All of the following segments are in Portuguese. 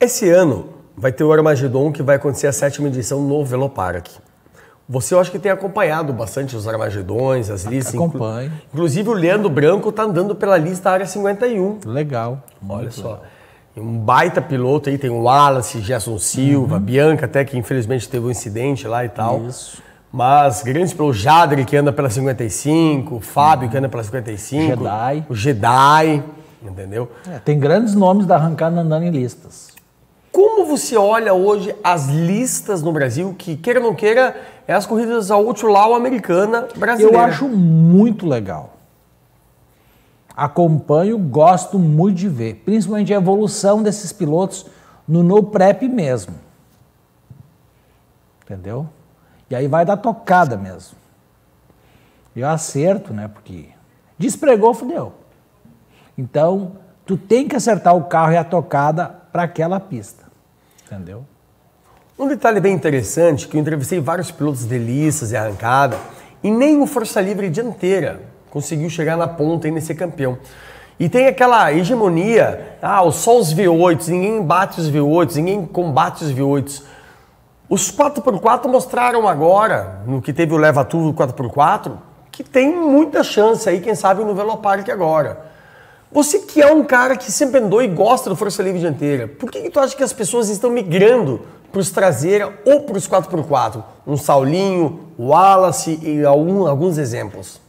Esse ano vai ter o Armagedon que vai acontecer a sétima edição no Velopark. Você eu acho que tem acompanhado bastante os Armagedões, as listas. Acompanho. Inclu... Inclusive o Leandro Branco está andando pela lista Área 51. Legal. Olha só. Legal. Um baita piloto aí, tem o Wallace, Gerson Silva, uhum. Bianca até que infelizmente teve um incidente lá e tal. Isso. Mas grandes pelo Jadri, que anda pela 55, o Fábio uhum. que anda pela 55. Jedi. O Jedi, entendeu? É, tem grandes nomes da arrancada andando em listas. Como você olha hoje as listas no Brasil, que queira ou não queira, é as corridas outlaw americana brasileira? Eu acho muito legal. Acompanho, gosto muito de ver, principalmente a evolução desses pilotos no no prep mesmo. Entendeu? E aí vai dar tocada mesmo. Eu acerto, né? Porque despregou, fudeu. Então, tu tem que acertar o carro e a tocada para aquela pista. Entendeu? Um detalhe bem interessante, que eu entrevistei vários pilotos de listas e arrancada, e nem o Força Livre dianteira conseguiu chegar na ponta e nesse campeão. E tem aquela hegemonia, ah, só os v 8 ninguém bate os v 8 ninguém combate os v 8 Os 4x4 mostraram agora, no que teve o Leva Tudo 4x4, que tem muita chance aí, quem sabe, no Velopark agora. Você que é um cara que sempre andou e gosta do força livre dianteira, por que, que tu acha que as pessoas estão migrando para os traseira ou para os 4x4? Um Saulinho, Wallace e algum, alguns exemplos.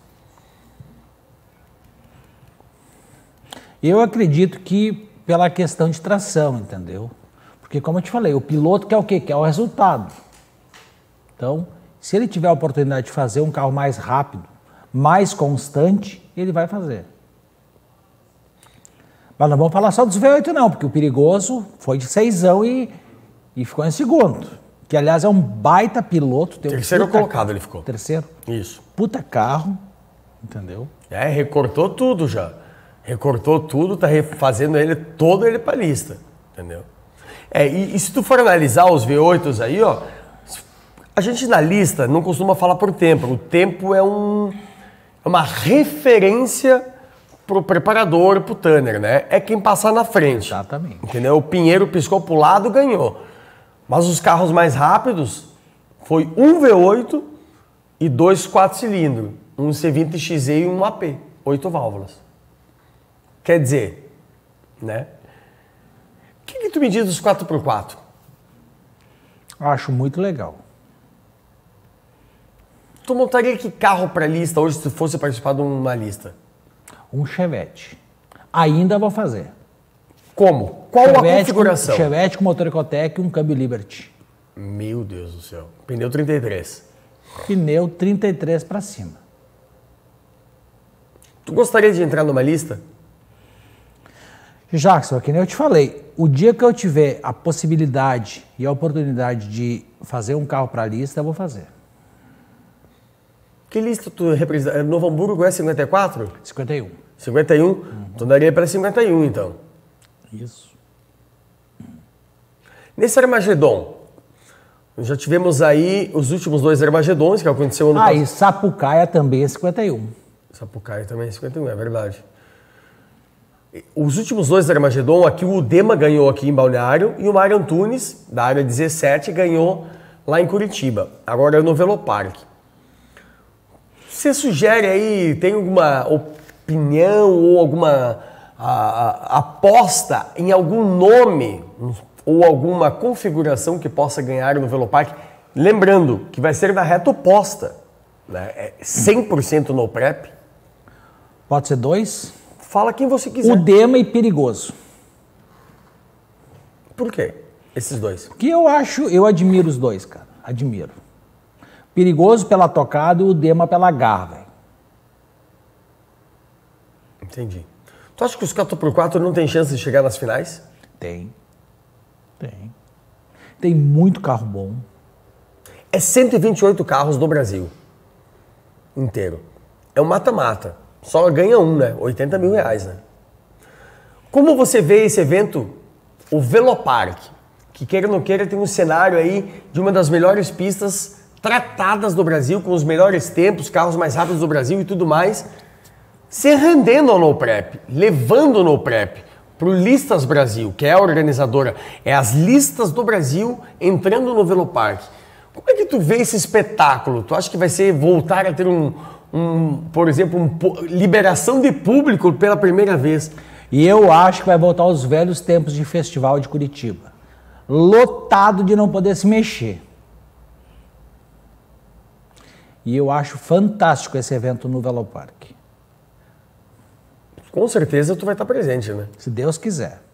Eu acredito que pela questão de tração, entendeu? Porque como eu te falei, o piloto quer o quê? Quer o resultado. Então, se ele tiver a oportunidade de fazer um carro mais rápido, mais constante, ele vai fazer. Mas não vamos falar só dos V8 não, porque o perigoso foi de seisão e, e ficou em segundo. Que, aliás, é um baita piloto. Terceiro colocado ele ficou. Terceiro. Isso. Puta carro, entendeu? É, recortou tudo já. Recortou tudo, tá fazendo ele todo ele pra lista, entendeu? É, e, e se tu for analisar os V8s aí, ó, a gente na lista não costuma falar por tempo. O tempo é um, é uma referência pro preparador, pro Tanner, né? É quem passar na frente. Exatamente. Entendeu? O Pinheiro piscou pro lado, ganhou. Mas os carros mais rápidos foi um V8 e dois quatro cilindros, um C20 XE e um AP, oito válvulas. Quer dizer, né? O que, que tu me diz dos 4x4? Acho muito legal. Tu montaria que carro para lista hoje se fosse participar de uma lista? Um Chevette. Ainda vou fazer. Como? Qual Chevette a configuração? Com, Chevette com motor Ecotec e um câmbio Liberty. Meu Deus do céu. Pneu 33. Pneu 33 para cima. Tu gostaria de entrar numa lista? Jackson, é que nem eu te falei, o dia que eu tiver a possibilidade e a oportunidade de fazer um carro para a lista, eu vou fazer. Que lista tu representa? É Novo Hamburgo é 54? 51. 51? Uhum. Tu então daria para 51, então. Isso. Nesse Armagedon, já tivemos aí os últimos dois Armagedons, que aconteceu no ah, passado. e Sapucaia também é 51. Sapucaia também é 51, é verdade. Os últimos dois Armagedon, aqui o Udema ganhou aqui em Balneário e o Mário Antunes, da área 17, ganhou lá em Curitiba. Agora é no Veloparque. Você sugere aí, tem alguma opinião ou alguma a, a, aposta em algum nome ou alguma configuração que possa ganhar no Velopark? Lembrando que vai ser na reta oposta, né? É 100% no prep. Pode ser dois? Fala quem você quiser. O dema e Perigoso. Por quê? Esses dois. Que eu acho, eu admiro os dois, cara. Admiro. Perigoso pela tocada e o Dema pela garra, Entendi. Tu acha que os 4x4 não tem chance de chegar nas finais? Tem. Tem. Tem muito carro bom. É 128 carros do Brasil inteiro. É um mata-mata. Só ganha um, né? 80 mil reais, né? Como você vê esse evento, o Velopark, que queira ou não queira tem um cenário aí de uma das melhores pistas tratadas do Brasil, com os melhores tempos, carros mais rápidos do Brasil e tudo mais, se rendendo ao NoPrep, levando o NoPrep para o Listas Brasil, que é a organizadora, é as listas do Brasil entrando no Velopark. Como é que tu vê esse espetáculo? Tu acha que vai ser voltar a ter um, um por exemplo, um, liberação de público pela primeira vez? E eu acho que vai voltar aos velhos tempos de festival de Curitiba. Lotado de não poder se mexer. E eu acho fantástico esse evento no Velopark. Com certeza tu vai estar presente, né? Se Deus quiser.